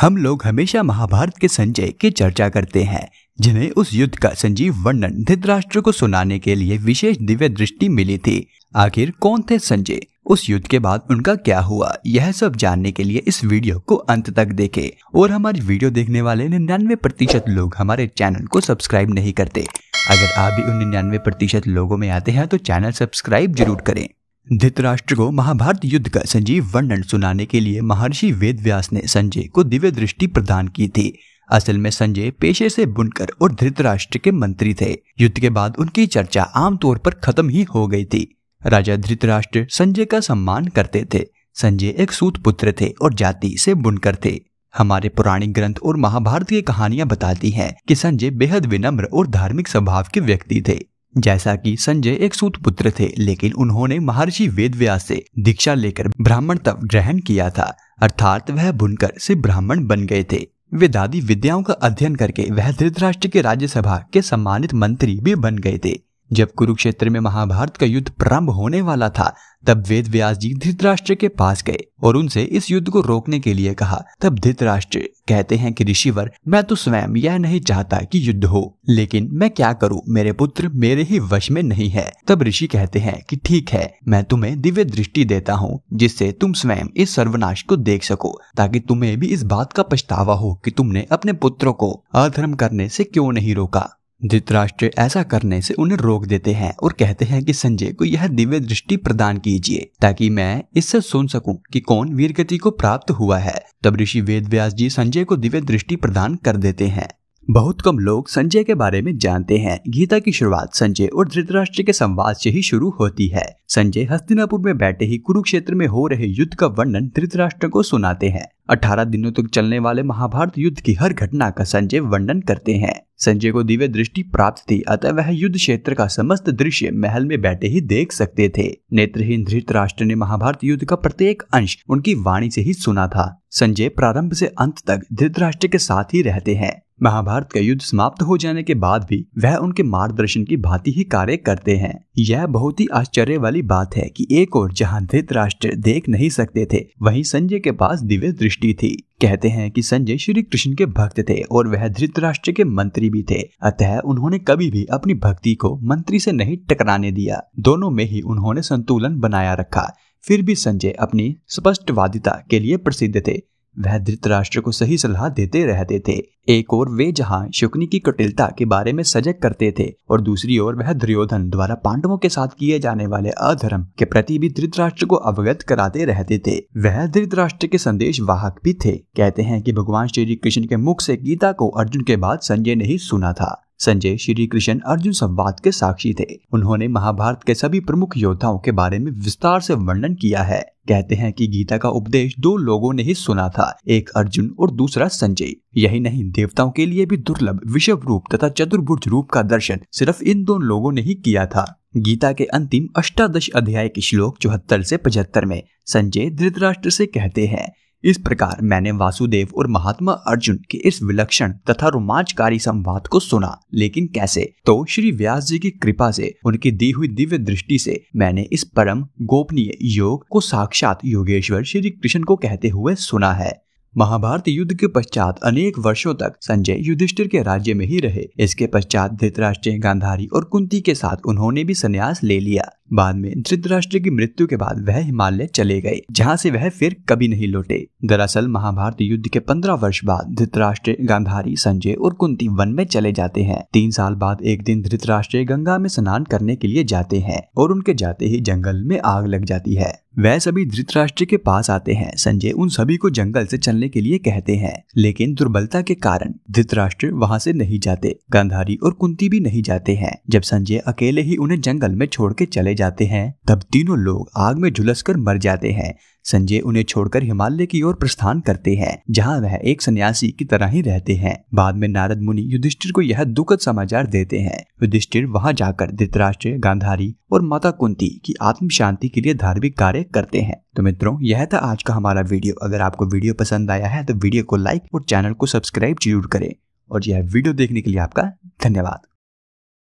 हम लोग हमेशा महाभारत के संजय की चर्चा करते हैं जिन्हें उस युद्ध का संजीव वर्णन धृतराष्ट्र को सुनाने के लिए विशेष दिव्य दृष्टि मिली थी आखिर कौन थे संजय उस युद्ध के बाद उनका क्या हुआ यह सब जानने के लिए इस वीडियो को अंत तक देखें और हमारी वीडियो देखने वाले निन्यानवे प्रतिशत लोग हमारे चैनल को सब्सक्राइब नहीं करते अगर आप भी उन निन्यानवे प्रतिशत लोगों में आते हैं तो चैनल सब्सक्राइब जरूर करें धृतराष्ट्र को महाभारत युद्ध का संजीव वर्णन सुनाने के लिए महर्षि वेदव्यास ने संजय को दिव्य दृष्टि प्रदान की थी असल में संजय पेशे से बुनकर और धृतराष्ट्र के मंत्री थे युद्ध के बाद उनकी चर्चा आमतौर पर खत्म ही हो गई थी राजा धृतराष्ट्र संजय का सम्मान करते थे संजय एक सूत पुत्र थे और जाति से बुनकर थे हमारे पौराणिक ग्रंथ और महाभारत की कहानियां बताती हैं कि संजय बेहद विनम्र और धार्मिक स्वभाव के व्यक्ति थे जैसा कि संजय एक सूत पुत्र थे लेकिन उन्होंने महर्षि वेद से दीक्षा लेकर ब्राह्मण तप ग्रहण किया था अर्थात वह बुनकर से ब्राह्मण बन गए थे वेदादि विद्याओं का अध्ययन करके वह धृतराष्ट्र के राज्यसभा के सम्मानित मंत्री भी बन गए थे जब कुरुक्षेत्र में महाभारत का युद्ध प्रारंभ होने वाला था तब वेद व्यास जी धृतराष्ट्र के पास गए और उनसे इस युद्ध को रोकने के लिए कहा तब धृतराष्ट्र कहते हैं कि ऋषिवर मैं तो स्वयं यह नहीं चाहता कि युद्ध हो लेकिन मैं क्या करूं मेरे पुत्र मेरे ही वश में नहीं है तब ऋषि कहते हैं कि ठीक है मैं तुम्हें दिव्य दृष्टि देता हूँ जिससे तुम स्वयं इस सर्वनाश को देख सको ताकि तुम्हें भी इस बात का पछतावा हो कि तुमने अपने पुत्रों को अधर्म करने से क्यों नहीं रोका धृतराष्ट्र ऐसा करने से उन्हें रोक देते हैं और कहते हैं कि संजय को यह दिव्य दृष्टि प्रदान कीजिए ताकि मैं इससे सुन सकूं कि कौन वीरगति को प्राप्त हुआ है तब ऋषि वेद व्यास जी संजय को दिव्य दृष्टि प्रदान कर देते हैं बहुत कम लोग संजय के बारे में जानते हैं गीता की शुरुआत संजय और धृतराष्ट्र के संवाद से ही शुरू होती है संजय हस्तिनापुर में बैठे ही कुरुक्षेत्र में हो रहे युद्ध का वर्णन धृतराष्ट्र को सुनाते हैं अठारह दिनों तक चलने वाले महाभारत युद्ध की हर घटना का संजय वर्णन करते हैं संजय को दिव्य दृष्टि प्राप्त थी अतः वह युद्ध क्षेत्र का समस्त दृश्य महल में बैठे ही देख सकते थे नेत्रहीन धृत राष्ट्र ने महाभारत युद्ध का प्रत्येक अंश उनकी वाणी से ही सुना था संजय प्रारंभ से अंत तक धृतराष्ट्र के साथ ही रहते हैं महाभारत का युद्ध समाप्त हो जाने के बाद भी वह उनके मार्गदर्शन की भांति ही कार्य करते हैं यह बहुत ही आश्चर्य वाली बात है कि एक और जहां धृतराष्ट्र देख नहीं सकते थे वहीं संजय के पास दिव्य दृष्टि थी कहते हैं कि संजय श्री कृष्ण के भक्त थे और वह धृतराष्ट्र के मंत्री भी थे अतः उन्होंने कभी भी अपनी भक्ति को मंत्री से नहीं टकराने दिया दोनों में ही उन्होंने संतुलन बनाया रखा फिर भी संजय अपनी स्पष्टवादिता के लिए प्रसिद्ध थे वह धृतराष्ट्र को सही सलाह देते रहते थे एक ओर वे जहां शुक्नी की कुटिलता के बारे में सजग करते थे और दूसरी ओर वह दुर्योधन द्वारा पांडवों के साथ किए जाने वाले अधर्म के प्रति भी धृतराष्ट्र को अवगत कराते रहते थे वह धृतराष्ट्र के संदेश वाहक भी थे कहते हैं कि भगवान श्री कृष्ण के मुख से गीता को अर्जुन के बाद संजय ने ही सुना था संजय श्री कृष्ण अर्जुन संवाद के साक्षी थे उन्होंने महाभारत के सभी प्रमुख योद्धाओं के बारे में विस्तार से वर्णन किया है कहते हैं कि गीता का उपदेश दो लोगों ने ही सुना था एक अर्जुन और दूसरा संजय यही नहीं देवताओं के लिए भी दुर्लभ विषव रूप तथा चतुर्भुज रूप का दर्शन सिर्फ इन दोनों लोगों ने ही किया था गीता के अंतिम अष्टादश अध्याय के श्लोक चौहत्तर से पचहत्तर में संजय धृतराष्ट्र से कहते हैं इस प्रकार मैंने वासुदेव और महात्मा अर्जुन के इस विलक्षण तथा रोमांचकारी संवाद को सुना लेकिन कैसे तो श्री व्यास जी की कृपा से उनकी दी हुई दिव्य दृष्टि से मैंने इस परम गोपनीय योग को साक्षात योगेश्वर श्री कृष्ण को कहते हुए सुना है महाभारत युद्ध के पश्चात अनेक वर्षों तक संजय युधिष्ठिर के राज्य में ही रहे इसके पश्चात धृतराष्ट्र गांधारी और कुंती के साथ उन्होंने भी संन्यास ले लिया बाद में धृतराष्ट्र की मृत्यु के बाद वह हिमालय चले गए जहाँ से वह फिर कभी नहीं लौटे दरअसल महाभारत युद्ध के पंद्रह वर्ष बाद धृतराष्ट्र गांधारी संजय और कुंती वन में चले जाते हैं तीन साल बाद एक दिन धृतराष्ट्र गंगा में स्नान करने के लिए जाते हैं और उनके जाते ही जंगल में आग लग जाती है वह सभी धृतराष्ट्र के पास आते हैं संजय उन सभी को जंगल से चलने के लिए कहते हैं लेकिन दुर्बलता के कारण धृतराष्ट्र वहाँ से नहीं जाते गांधारी और कुंती भी नहीं जाते हैं जब संजय अकेले ही उन्हें जंगल में छोड़ के चले जाते हैं तब तीनों लोग आग में झुलस मर जाते हैं संजय उन्हें छोड़कर हिमालय की ओर प्रस्थान करते हैं जहाँ वह एक सन्यासी की तरह ही रहते हैं बाद में नारद मुनि युधिष्ठिर को यह दुखद समाचार देते हैं युधिष्ठिर वहाँ जाकर धृतराष्ट्र गांधारी और माता कुंती की आत्म शांति के लिए धार्मिक कार्य करते हैं तो मित्रों यह था आज का हमारा वीडियो अगर आपको वीडियो पसंद आया है तो वीडियो को लाइक और चैनल को सब्सक्राइब जरूर करें और यह वीडियो देखने के लिए आपका धन्यवाद